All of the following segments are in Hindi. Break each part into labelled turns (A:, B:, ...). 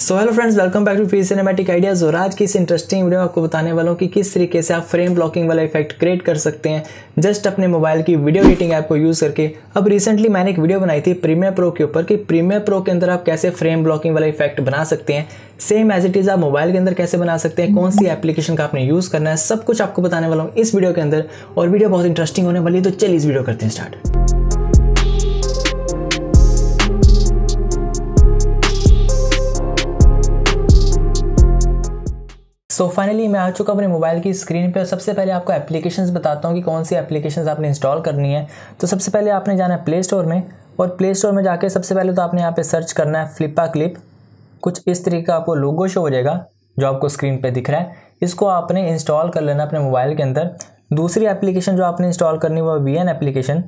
A: so hello friends welcome back to free cinematic ideas और आज की इस इंटरेस्टिंग वीडियो आपको बताने वाला हूँ कि किस तरीके से आप फ्रेम ब्लॉकिंग वाला इफेक्ट क्रिएट कर सकते हैं जस्ट अपने मोबाइल की वीडियो एडिटिंग ऐप को यूज़ करके अब रिसेंटली मैंने एक वीडियो बनाई थी प्रीमियर प्रो के ऊपर कि प्रीमियर प्रो के अंदर आप कैसे फ्रेम ब्लॉकिंग वाला इफेक्ट बना सकते हैं सेम एज इट इज़ आप मोबाइल के अंदर कैसे बना सकते हैं कौन सी एप्लीकेशन का आपने यूज़ करना है सब कुछ आपको बताने वाला हूँ इस वीडियो के अंदर और वीडियो बहुत इंटरेस्टिंग होने वाली है तो चलिए इस वीडियो करते हैं स्टार्ट सो so फाइनली मैं आ चुका अपने मोबाइल की स्क्रीन पे और सबसे पहले आपको एप्लीकेशन बताता हूँ कि कौन सी एप्लीकेशन आपने इंस्टॉल करनी है तो सबसे पहले आपने जाना है प्ले स्टोर में और प्ले स्टोर में जाके सबसे पहले तो आपने यहाँ पे सर्च करना है फ्लिपा क्लिप कुछ इस तरीके का आपको लोगो शो हो जाएगा जो आपको स्क्रीन पर दिख रहा है इसको आपने इंस्टॉल कर लेना अपने मोबाइल के अंदर दूसरी एप्लीकेशन जो आपने इंस्टॉल करनी वो वी एन एप्लीकेशन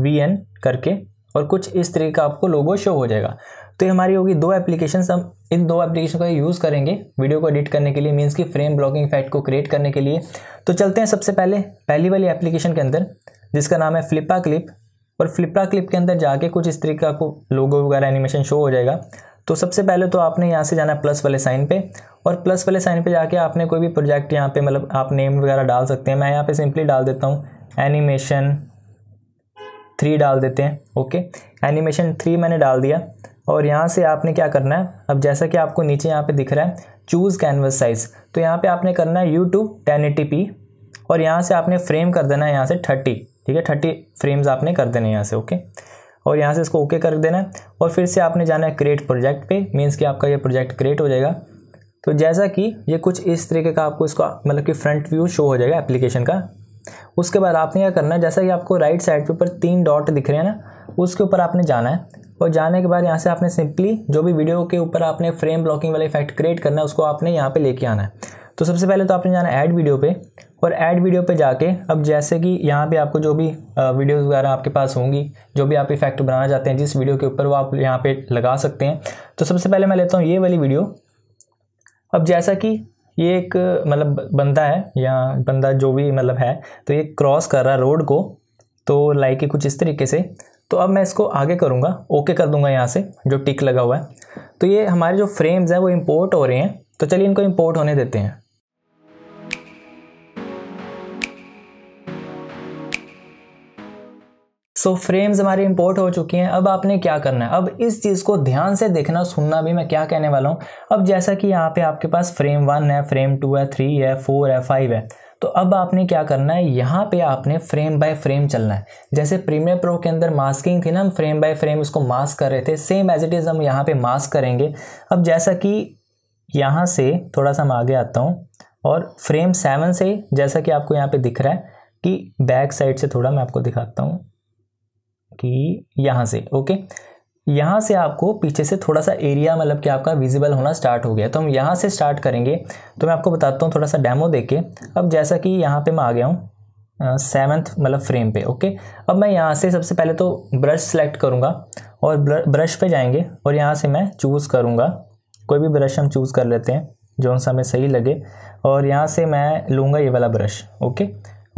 A: वी करके और कुछ इस तरीके का आपको लोगो शो हो जाएगा तो ये हमारी होगी दो एप्लीकेशन हम इन दो एप्लीकेशन का यूज़ करेंगे वीडियो को एडिट करने के लिए मीन्स की फ्रेम ब्लॉकिंग इफेक्ट को क्रिएट करने के लिए तो चलते हैं सबसे पहले पहली वाली एप्लीकेशन के अंदर जिसका नाम है फ्लिपा क्लिप और फ्लिपा क्लिप के अंदर जाके कुछ इस तरीके का आपको लोगो वगैरह एनिमेशन शो हो जाएगा तो सबसे पहले तो आपने यहाँ से जाना है प्लस वाले साइन पे और प्लस वाले साइन पे जाके आपने कोई भी प्रोजेक्ट यहाँ पे मतलब आप नेम वगैरह डाल सकते हैं मैं यहाँ पे सिंपली डाल देता हूँ एनिमेशन थ्री डाल देते हैं ओके एनिमेशन थ्री मैंने डाल दिया और यहाँ से आपने क्या करना है अब जैसा कि आपको नीचे यहाँ पे दिख रहा है चूज़ कैनवस साइज़ तो यहाँ पे आपने करना है यूट्यूब टेन एटी पी और यहाँ से आपने फ्रेम कर देना है यहाँ से थर्टी ठीक है थर्टी फ्रेम्स आपने कर देने यहाँ से ओके और यहाँ से इसको ओके कर देना है और फिर से आपने जाना है क्रिएट प्रोजेक्ट पे मीन्स कि आपका ये प्रोजेक्ट क्रिएट हो जाएगा तो जैसा कि ये कुछ इस तरीके का आपको इसका मतलब कि फ्रंट व्यू शो हो जाएगा एप्लीकेशन का उसके बाद आपने क्या करना है जैसा कि आपको राइट साइड के ऊपर तीन डॉट दिख रहे हैं ना उसके ऊपर आपने जाना है और जाने के बाद यहाँ से आपने सिंपली जो भी वीडियो के ऊपर आपने फ्रेम ब्लॉकिंग वाला इफेक्ट क्रिएट करना है उसको आपने यहाँ पे लेके आना है तो सबसे पहले तो आपने जाना है ऐड वीडियो पे और ऐड वीडियो पे जाके अब जैसे कि यहाँ पे आपको जो भी वीडियोस वगैरह आपके पास होंगी जो भी आप इफेक्ट बनाना चाहते हैं जिस वीडियो के ऊपर वो आप यहाँ पर लगा सकते हैं तो सबसे पहले मैं लेता हूँ ये वाली वीडियो अब जैसा कि ये एक मतलब बंदा है या बंदा जो भी मतलब है तो ये क्रॉस कर रहा है रोड को तो लाइक ये कुछ इस तरीके से तो अब मैं इसको आगे करूँगा ओके कर दूँगा यहाँ से जो टिक लगा हुआ है तो ये हमारे जो फ्रेम्स हैं वो इम्पोर्ट हो रहे हैं तो चलिए इनको इम्पोर्ट होने देते हैं सो so, फ्रेम्स हमारे इंपोर्ट हो चुकी हैं अब आपने क्या करना है अब इस चीज़ को ध्यान से देखना सुनना भी मैं क्या कहने वाला हूँ अब जैसा कि यहाँ पे आपके पास फ्रेम वन है फ्रेम टू है थ्री है फोर है फाइव है तो अब आपने क्या करना है यहाँ पे आपने फ्रेम बाय फ्रेम चलना है जैसे प्रीमियर प्रो के अंदर मास्किंग थी ना हम फ्रेम बाय फ्रेम उसको मास्क कर रहे थे सेम एज इट इज़ हम यहाँ पे मास्क करेंगे अब जैसा कि यहाँ से थोड़ा सा मैं आगे आता हूँ और फ्रेम सेवन से जैसा कि आपको यहाँ पे दिख रहा है कि बैक साइड से थोड़ा मैं आपको दिखाता हूँ कि यहाँ से ओके यहाँ से आपको पीछे से थोड़ा सा एरिया मतलब कि आपका विजिबल होना स्टार्ट हो गया तो हम यहाँ से स्टार्ट करेंगे तो मैं आपको बताता हूँ थोड़ा सा डैमो देख के अब जैसा कि यहाँ पे मैं आ गया हूँ सेवन्थ मतलब फ्रेम पे ओके अब मैं यहाँ से सबसे पहले तो ब्रश सेलेक्ट करूँगा और ब्रश पे जाएंगे और यहाँ से मैं चूज़ करूँगा कोई भी ब्रश हम चूज़ कर लेते हैं जो उन समय सही लगे और यहाँ से मैं लूँगा ये वाला ब्रश ओके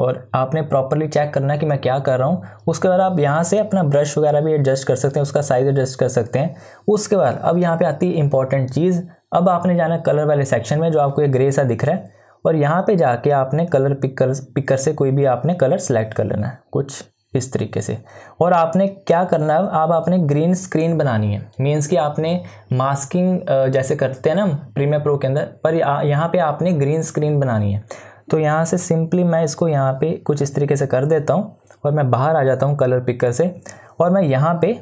A: और आपने प्रॉपरली चेक करना है कि मैं क्या कर रहा हूँ उसके बाद आप यहाँ से अपना ब्रश वगैरह भी एडजस्ट कर सकते हैं उसका साइज़ एडजस्ट कर सकते हैं उसके बाद अब यहाँ पे आती है इंपॉर्टेंट चीज़ अब आपने जाना कलर वाले सेक्शन में जो आपको ये ग्रे सा दिख रहा है और यहाँ पर जाके आपने कलर पिकर पिकर से कोई भी आपने कलर सेलेक्ट कर लेना है कुछ इस तरीके से और आपने क्या करना है अब आपने ग्रीन स्क्रीन बनानी है मीन्स कि आपने मास्किंग जैसे करते हैं ना प्रीमियर प्रो के अंदर पर यहाँ पे आपने ग्रीन स्क्रीन बनानी है तो यहाँ से सिंपली मैं इसको यहाँ पे कुछ इस तरीके से कर देता हूँ और मैं बाहर आ जाता हूँ कलर पिकर से और मैं यहाँ पे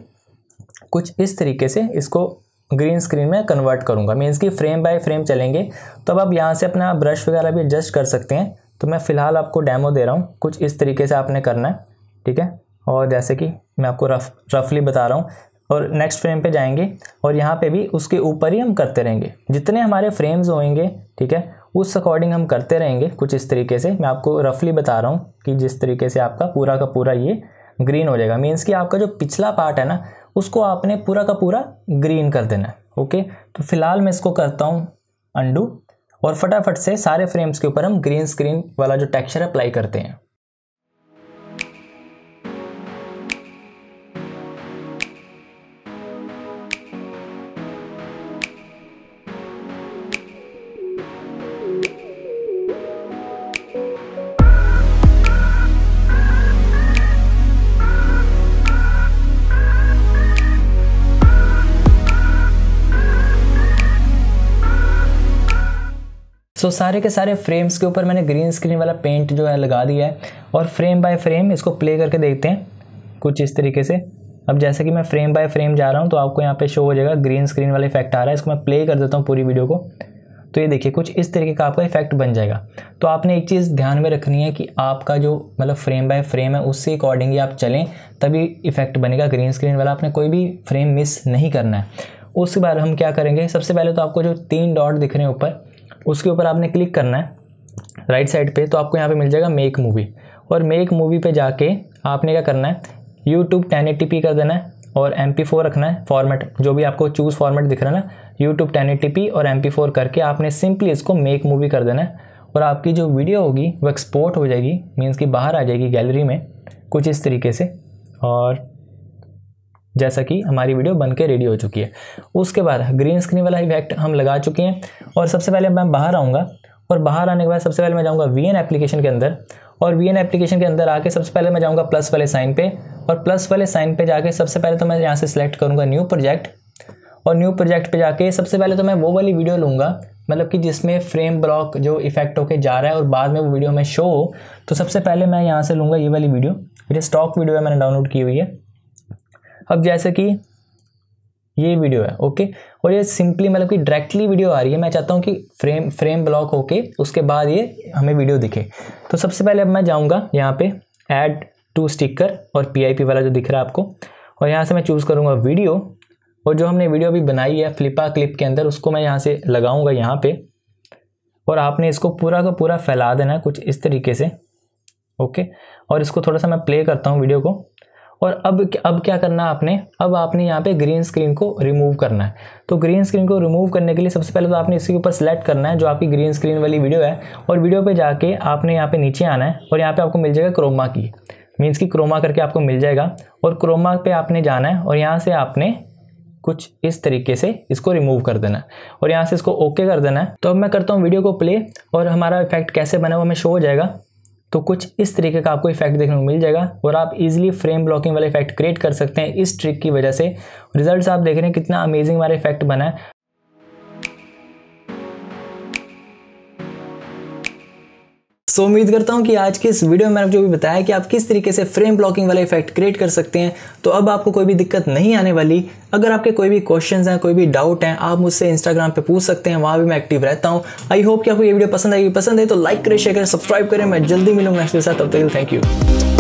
A: कुछ इस तरीके से इसको ग्रीन स्क्रीन में कन्वर्ट करूँगा मीन्स कि फ्रेम बाय फ्रेम चलेंगे तो अब आप यहाँ से अपना ब्रश वगैरह भी एडजस्ट कर सकते हैं तो मैं फ़िलहाल आपको डैमो दे रहा हूँ कुछ इस तरीके से आपने करना है ठीक है और जैसे कि मैं आपको रफ रफली बता रहा हूँ और नेक्स्ट फ्रेम पे जाएंगे और यहाँ पे भी उसके ऊपर ही हम करते रहेंगे जितने हमारे फ्रेम्स होंगे ठीक है उस अकॉर्डिंग हम करते रहेंगे कुछ इस तरीके से मैं आपको रफली बता रहा हूँ कि जिस तरीके से आपका पूरा का पूरा ये ग्रीन हो जाएगा मीन्स कि आपका जो पिछला पार्ट है ना उसको आपने पूरा का पूरा ग्रीन कर देना है ओके तो फिलहाल मैं इसको करता हूँ अंडू और फटाफट से सारे फ्रेम्स के ऊपर हम ग्रीन स्क्रीन वाला जो टेक्सचर अप्लाई करते हैं सो सारे के सारे फ्रेम्स के ऊपर मैंने ग्रीन स्क्रीन वाला पेंट जो है लगा दिया है और फ्रेम बाय फ्रेम इसको प्ले करके देखते हैं कुछ इस तरीके से अब जैसे कि मैं फ्रेम बाय फ्रेम जा रहा हूँ तो आपको यहाँ पे शो हो जाएगा ग्रीन स्क्रीन वाला इफेक्ट आ रहा है इसको मैं प्ले कर देता हूँ पूरी वीडियो को तो ये देखिए कुछ इस तरीके का आपका इफेक्ट बन जाएगा तो आपने एक चीज़ ध्यान में रखनी है कि आपका जो मतलब फ्रेम बाय फ्रेम है उससे अकॉर्डिंगली आप चलें तभी इफेक्ट बनेगा ग्रीन स्क्रीन वाला आपने कोई भी फ्रेम मिस नहीं करना है उसके बाद हम क्या करेंगे सबसे पहले तो आपको जो तीन डॉट दिख रहे हैं ऊपर उसके ऊपर आपने क्लिक करना है राइट साइड पे तो आपको यहाँ पे मिल जाएगा मेक मूवी और मेक मूवी पे जाके आपने क्या करना है यूट्यूब टेन कर देना है और एम पी फोर रखना है फॉर्मेट जो भी आपको चूज़ फॉर्मेट दिख रहा है ना यूट्यूब टेन और एम पी फोर करके आपने सिंपली इसको मेक मूवी कर देना है और आपकी जो वीडियो होगी वो एक्सपोर्ट हो जाएगी मीन्स कि बाहर आ जाएगी गैलरी में कुछ इस तरीके से और जैसा कि हमारी वीडियो बन के रेडी हो चुकी है उसके बाद ग्रीन स्क्रीन वाला इफेक्ट हम लगा चुके हैं और सबसे पहले मैं बाहर आऊँगा और बाहर आने के बाद सबसे पहले मैं जाऊँगा वी एप्लीकेशन के अंदर और वी एप्लीकेशन के अंदर आके सबसे पहले मैं जाऊँगा प्लस वाले साइन पे और प्लस वाले साइन पे जाके सबसे पहले तो मैं यहाँ से सिलेक्ट करूँगा न्यू प्रोजेक्ट और न्यू प्रोजेक्ट पे जाके सबसे पहले तो मैं वो वाली वीडियो लूँगा मतलब कि जिसमें फ्रेम ब्लॉक जो इफेक्ट होके जा रहा है और बाद में वो वीडियो में शो हो तो सबसे पहले मैं यहाँ से लूँगा ये वाली वीडियो ये स्टॉक वीडियो है मैंने डाउनलोड की हुई है अब जैसे कि ये वीडियो है ओके और ये सिंपली मतलब कि डायरेक्टली वीडियो आ रही है मैं चाहता हूँ कि फ्रेम फ्रेम ब्लॉक होके उसके बाद ये हमें वीडियो दिखे तो सबसे पहले अब मैं जाऊँगा यहाँ पे ऐड टू स्टिकर और पीआईपी वाला जो दिख रहा है आपको और यहाँ से मैं चूज़ करूँगा वीडियो और जो हमने वीडियो अभी बनाई है फ्लिपा क्लिप के अंदर उसको मैं यहाँ से लगाऊँगा यहाँ पर और आपने इसको पूरा का पूरा फैला देना कुछ इस तरीके से ओके और इसको थोड़ा सा मैं प्ले करता हूँ वीडियो को और अब अब क्या करना है आपने अब आपने यहाँ पे ग्रीन स्क्रीन को रिमूव करना है तो ग्रीन स्क्रीन को रिमूव करने के लिए सबसे पहले तो आपने इसके ऊपर सेलेक्ट करना है जो आपकी ग्रीन स्क्रीन वाली वीडियो है और वीडियो पे जाके आपने यहाँ पे नीचे आना है और यहाँ पे आपको मिल जाएगा क्रोमा की मीन्स की क्रोमा करके आपको मिल जाएगा और क्रोमा पर आपने जाना है और यहाँ से आपने कुछ इस तरीके से इसको रिमूव कर देना है और यहाँ से इसको ओके कर देना है तो अब मैं करता हूँ वीडियो को प्ले और हमारा इफेक्ट कैसे बना वो हमें शो हो जाएगा तो कुछ इस तरीके का आपको इफेक्ट देखने को मिल जाएगा और आप इजीली फ्रेम ब्लॉकिंग वाला इफेक्ट क्रिएट कर सकते हैं इस ट्रिक की वजह से रिजल्ट्स आप देख रहे हैं कितना अमेजिंग हमारा इफेक्ट बना है सो उम्मीद करता हूँ कि आज के इस वीडियो में मैंने जो भी बताया कि आप किस तरीके से फ्रेम ब्लॉकिंग वाला इफेक्ट क्रिएट कर सकते हैं तो अब आपको कोई भी दिक्कत नहीं आने वाली अगर आपके कोई भी क्वेश्चन हैं कोई भी डाउट हैं आप मुझसे इंस्टाग्राम पर पूछ सकते हैं वहाँ भी मैं एक्टिव रहता हूँ आई होप कि आपको ये वीडियो पसंद आएगी पसंद है तो लाइक करें शेयर करें सब्सक्राइब करें मैं जल्दी मिलूंगा इसके साथ तब तक थैंक यू